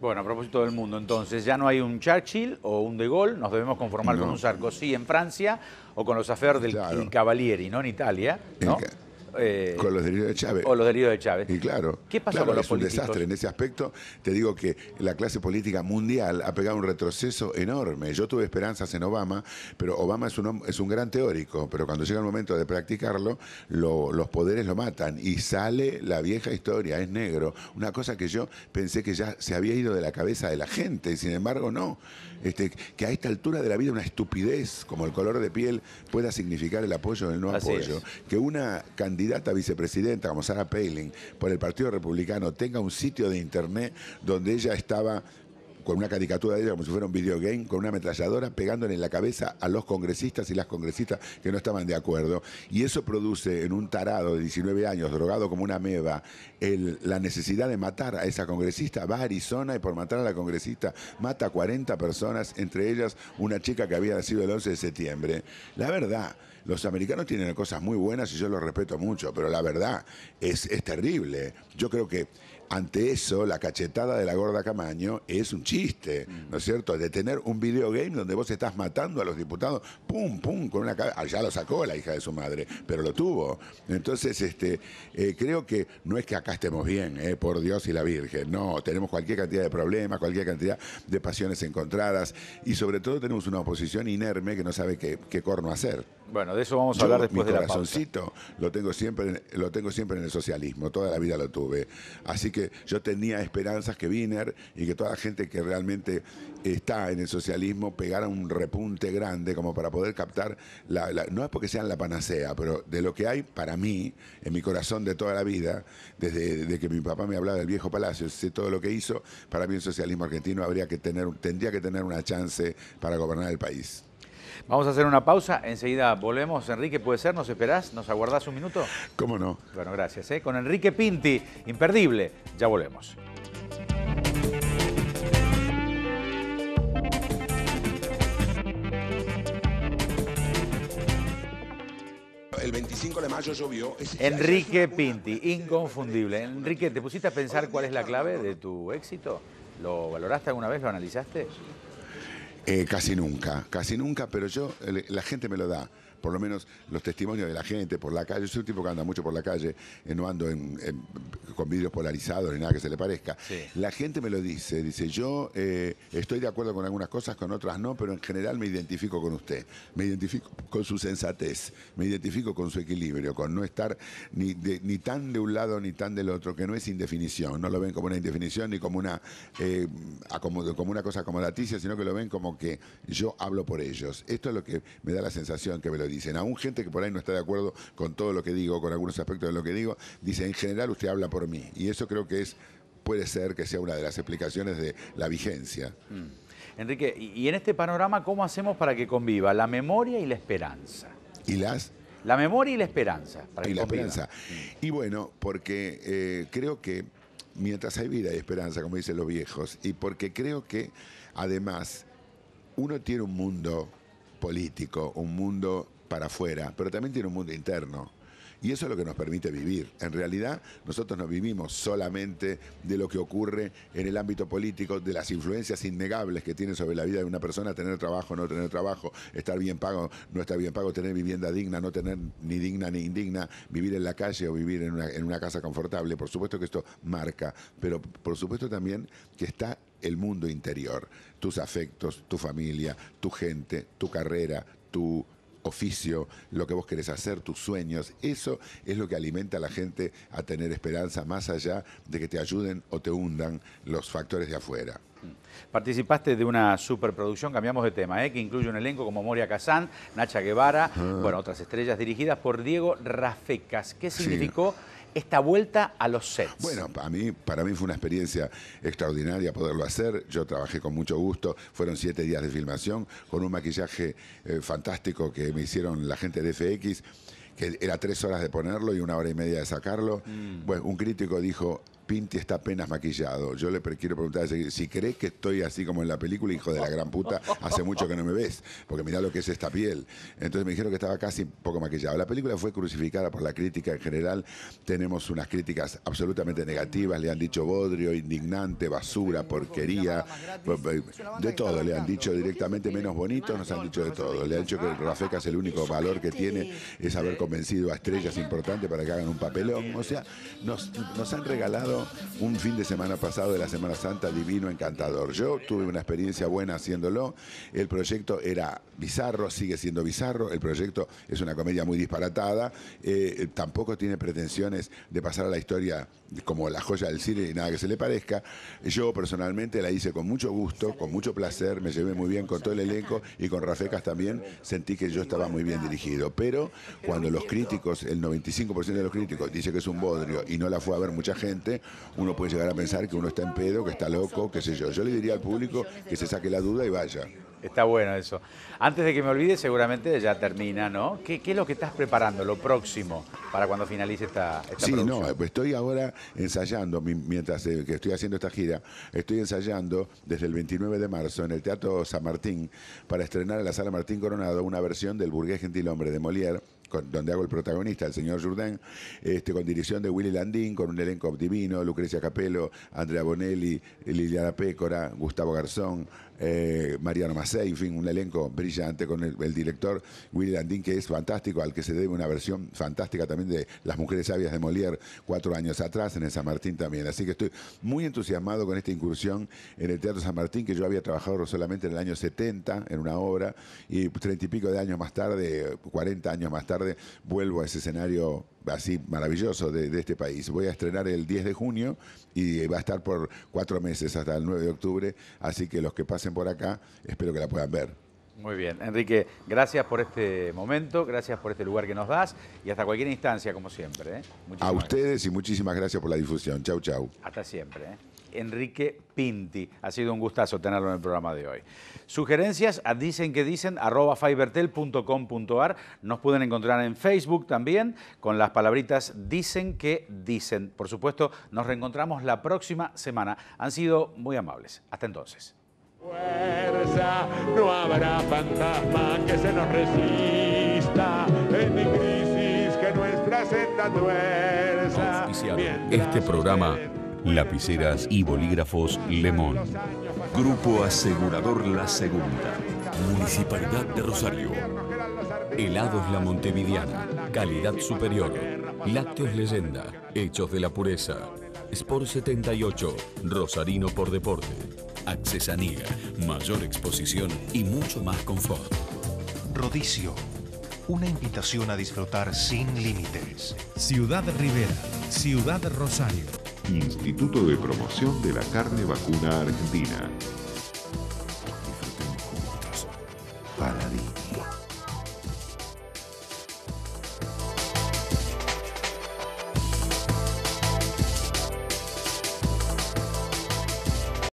Bueno, a propósito del mundo, entonces, ya no hay un Churchill o un De Gaulle, nos debemos conformar con un Sarkozy en Francia o con los affer del Cavalieri, ¿no? En Italia, ¿no? Eh, con los delirios de Chávez. O los delirios de Chávez. Y claro. ¿Qué pasa con los es un desastre. En ese aspecto, te digo que la clase política mundial ha pegado un retroceso enorme. Yo tuve esperanzas en Obama, pero Obama es un, gran teórico, pero cuando llega el momento de practicarlo, los poderes lo matan y sale la vieja historia, es negro. Una cosa que yo pensé que ya se había ido de la cabeza de la gente, sin embargo no. Este, que a esta altura de la vida una estupidez como el color de piel pueda significar el apoyo o el no apoyo. Que una cantidad candidata a vicepresidenta, Sara Palin, por el Partido Republicano, tenga un sitio de internet donde ella estaba con una caricatura de ella como si fuera un videogame, con una ametralladora pegándole en la cabeza a los congresistas y las congresistas que no estaban de acuerdo. Y eso produce en un tarado de 19 años, drogado como una meba, la necesidad de matar a esa congresista. Va a Arizona y por matar a la congresista mata a 40 personas, entre ellas una chica que había nacido el 11 de septiembre. La verdad, los americanos tienen cosas muy buenas y yo los respeto mucho, pero la verdad es, es terrible. Yo creo que ante eso, la cachetada de la gorda Camaño es un chiste, ¿no es cierto? De tener un videogame donde vos estás matando a los diputados, pum, pum, con una cabeza. Allá ah, lo sacó la hija de su madre, pero lo tuvo. Entonces, este, eh, creo que no es que acá estemos bien, eh, por Dios y la Virgen. No, tenemos cualquier cantidad de problemas, cualquier cantidad de pasiones encontradas y sobre todo tenemos una oposición inerme que no sabe qué, qué corno hacer. Bueno, de eso vamos a hablar después mi de corazoncito lo tengo siempre lo tengo siempre en el socialismo, toda la vida lo tuve. Así que yo tenía esperanzas que Wiener y que toda la gente que realmente está en el socialismo pegara un repunte grande como para poder captar no es porque sean la panacea, pero de lo que hay para mí en mi corazón de toda la vida, desde, que mi papá me hablaba del viejo palacio, sé todo lo que hizo, para mí el socialismo argentino habría que tener tendría que tener una chance para gobernar el país. Vamos a hacer una pausa, enseguida volvemos. Enrique, ¿puede ser? ¿Nos esperás? ¿Nos aguardás un minuto? ¿Cómo no? Bueno, gracias. ¿eh? Con Enrique Pinti, imperdible. Ya volvemos. el 25 de mayo llovió. Enrique Pinti, inconfundible. Enrique, ¿te pusiste a pensar cuál es la clave de tu éxito? ¿Lo valoraste alguna vez? ¿Lo analizaste? Eh, casi nunca, casi nunca, pero yo, la gente me lo da. Por lo menos los testimonios de la gente por la calle. Yo soy un tipo que anda mucho por la calle, eh, no ando en, con vidrios polarizados ni nada que se le parezca. La gente me lo dice, dice, yo eh, estoy de acuerdo con algunas cosas, con otras no, pero en general me identifico con usted, me identifico con su sensatez, me identifico con su equilibrio, con no estar ni, ni tan de un lado ni tan del otro, que no es indefinición, no lo ven como una indefinición ni como una, como, como una cosa acomodaticia, sino que lo ven como que yo hablo por ellos. Esto es lo que me da la sensación que me lo dicen. Aún gente que por ahí no está de acuerdo con todo lo que digo, con algunos aspectos de lo que digo, dice, en general usted habla por mí. Y eso creo que es puede ser que sea una de las explicaciones de la vigencia. Mm. Enrique, y en este panorama, ¿cómo hacemos para que conviva la memoria y la esperanza? ¿Y las? La memoria y la esperanza. Para y la esperanza. Mm. Y bueno, porque eh, creo que mientras hay vida y esperanza, como dicen los viejos, y porque creo que además uno tiene un mundo político, un mundo para afuera, pero también tiene un mundo interno. Y eso es lo que nos permite vivir. En realidad, nosotros no vivimos solamente de lo que ocurre en el ámbito político, de las influencias innegables que tiene sobre la vida de una persona, tener trabajo, no tener trabajo, estar bien pago, no estar bien pago, tener vivienda digna, no tener ni digna ni indigna, vivir en la calle o vivir en una, en una casa confortable. Por supuesto que esto marca, pero por supuesto también que está el mundo interior, tus afectos, tu familia, tu gente, tu carrera, tu oficio, lo que vos querés hacer, tus sueños. Eso es lo que alimenta a la gente a tener esperanza más allá de que te ayuden o te hundan los factores de afuera. Participaste de una superproducción, cambiamos de tema, ¿eh? que incluye un elenco como Moria Casán Nacha Guevara, ah. bueno, otras estrellas dirigidas por Diego Rafecas. ¿Qué significó? esta vuelta a los sets? Bueno, mí, para mí fue una experiencia extraordinaria poderlo hacer. Yo trabajé con mucho gusto. Fueron siete días de filmación con un maquillaje eh, fantástico que me hicieron la gente de FX que era tres horas de ponerlo y una hora y media de sacarlo. Mm. Bueno, un crítico dijo, Pinti está apenas maquillado. Yo le quiero preguntar si crees que estoy así como en la película, hijo de la gran puta, hace mucho que no me ves, porque mira lo que es esta piel. Entonces me dijeron que estaba casi poco maquillado. La película fue crucificada por la crítica en general. Tenemos unas críticas absolutamente negativas, le han dicho bodrio, indignante, basura, porquería, de todo, le han dicho directamente menos bonito, nos han dicho de todo. Le han dicho que es el único valor que tiene es haber convencido a estrellas importantes para que hagan un papelón. O sea, nos, nos han regalado un fin de semana pasado de la Semana Santa divino, encantador. Yo tuve una experiencia buena haciéndolo, el proyecto era bizarro, sigue siendo bizarro, el proyecto es una comedia muy disparatada, eh, tampoco tiene pretensiones de pasar a la historia como la joya del cine y nada que se le parezca. Yo personalmente la hice con mucho gusto, con mucho placer, me llevé muy bien con todo el elenco y con Rafecas también sentí que yo estaba muy bien dirigido, pero cuando los críticos, el 95% de los críticos dice que es un bodrio y no la fue a ver mucha gente, uno puede llegar a pensar que uno está en pedo, que está loco, qué sé yo. Yo le diría al público que se saque la duda y vaya. Está bueno eso. Antes de que me olvide, seguramente ya termina, ¿no? ¿Qué, es lo que estás preparando, lo próximo, para cuando finalice esta, esta Sí, no, eh, pues estoy ahora ensayando, mientras eh, que estoy haciendo esta gira, estoy ensayando desde el 29 de marzo en el Teatro San Martín para estrenar en la Sala Martín Coronado una versión del Burgués Gentilhombre de Molière donde hago el protagonista, el señor Jourdain, este, con dirección de Willy Landín, con un elenco divino, Lucrecia Capello, Andrea Bonelli, Liliana Pécora, Gustavo Garzón, eh, Mariano Macé en fin, un elenco brillante con el, director Willy Landín, que es fantástico, al que se debe una versión fantástica también de Las Mujeres Sabias de Molière, cuatro años atrás, en el San Martín también. Así que estoy muy entusiasmado con esta incursión en el Teatro San Martín, que yo había trabajado solamente en el año 70, en una obra, y treinta y pico de años más tarde, 40 años más tarde, vuelvo a ese escenario así maravilloso de, este país. Voy a estrenar el 10 de junio y va a estar por cuatro meses hasta el 9 de octubre, así que los que pasen por acá, espero que la puedan ver. Muy bien, Enrique, gracias por este momento, gracias por este lugar que nos das y hasta cualquier instancia, como siempre. ¿eh? A ustedes y muchísimas gracias por la difusión. Chau, chau. Hasta siempre. ¿eh? Enrique Pinti. Ha sido un gustazo tenerlo en el programa de hoy. Sugerencias a dicen que dicen arroba Nos pueden encontrar en Facebook también con las palabritas dicen que dicen. Por supuesto, nos reencontramos la próxima semana. Han sido muy amables. Hasta entonces. Fuerza, no habrá fantasma que se nos resista en crisis que nuestra senda Este programa Lapiceras y bolígrafos Lemón. Grupo Asegurador La Segunda. Municipalidad de Rosario. Helados La Montevidiana. Calidad superior. Lácteos Leyenda. Hechos de la pureza. Sport 78. Rosarino por deporte. Accesanía. Mayor exposición y mucho más confort. Rodicio una invitación a disfrutar sin límites. Ciudad Rivera, Ciudad Rosario. Instituto de Promoción de la Carne Vacuna Argentina.